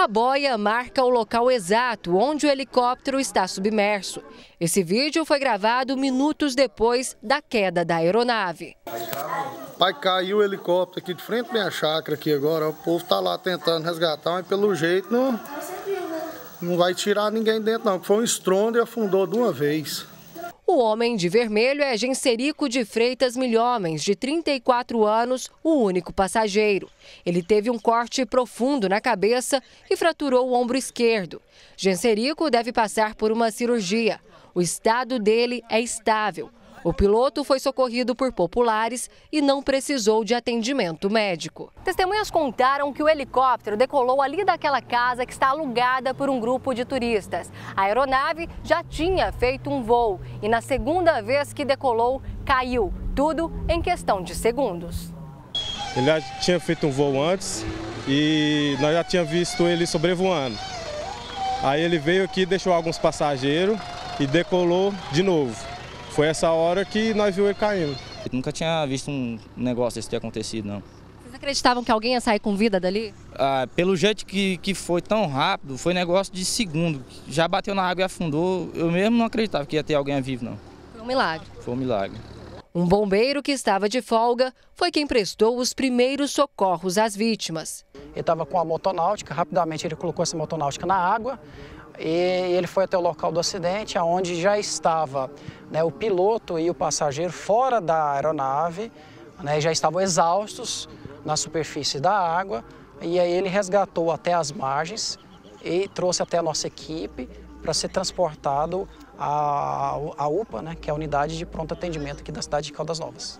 A boia marca o local exato onde o helicóptero está submerso. Esse vídeo foi gravado minutos depois da queda da aeronave. Pai, caiu o helicóptero aqui de frente à minha chácara aqui agora. O povo está lá tentando resgatar, mas pelo jeito não, não vai tirar ninguém dentro não. Foi um estrondo e afundou de uma vez. O homem de vermelho é Genserico de Freitas Milhomens, de 34 anos, o único passageiro. Ele teve um corte profundo na cabeça e fraturou o ombro esquerdo. Genserico deve passar por uma cirurgia. O estado dele é estável. O piloto foi socorrido por populares e não precisou de atendimento médico. Testemunhas contaram que o helicóptero decolou ali daquela casa que está alugada por um grupo de turistas. A aeronave já tinha feito um voo e, na segunda vez que decolou, caiu. Tudo em questão de segundos. Ele já tinha feito um voo antes e nós já tínhamos visto ele sobrevoando. Aí ele veio aqui, deixou alguns passageiros e decolou de novo. Foi essa hora que nós viu ele caindo. Eu nunca tinha visto um negócio desse ter acontecido, não. Vocês acreditavam que alguém ia sair com vida dali? Ah, pelo jeito que, que foi tão rápido, foi negócio de segundo. Já bateu na água e afundou. Eu mesmo não acreditava que ia ter alguém vivo, não. Foi um milagre. Foi um milagre. Um bombeiro que estava de folga foi quem prestou os primeiros socorros às vítimas. Ele estava com a motonáutica, rapidamente ele colocou essa motonáutica na água e ele foi até o local do acidente, onde já estava né, o piloto e o passageiro fora da aeronave, né, já estavam exaustos na superfície da água e aí ele resgatou até as margens e trouxe até a nossa equipe para ser transportado à UPA, né, que é a unidade de pronto atendimento aqui da cidade de Caldas Novas.